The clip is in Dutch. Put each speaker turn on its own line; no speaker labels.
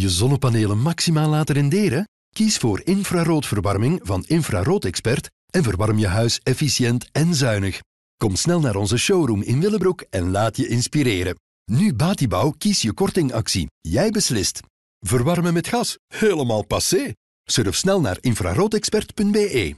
je zonnepanelen maximaal laten renderen? Kies voor infraroodverwarming van Infrarood-expert en verwarm je huis efficiënt en zuinig. Kom snel naar onze showroom in Willebroek en laat je inspireren. Nu Batibouw kies je kortingactie. Jij beslist. Verwarmen met gas? Helemaal passé. Surf snel naar infraroodexpert.be.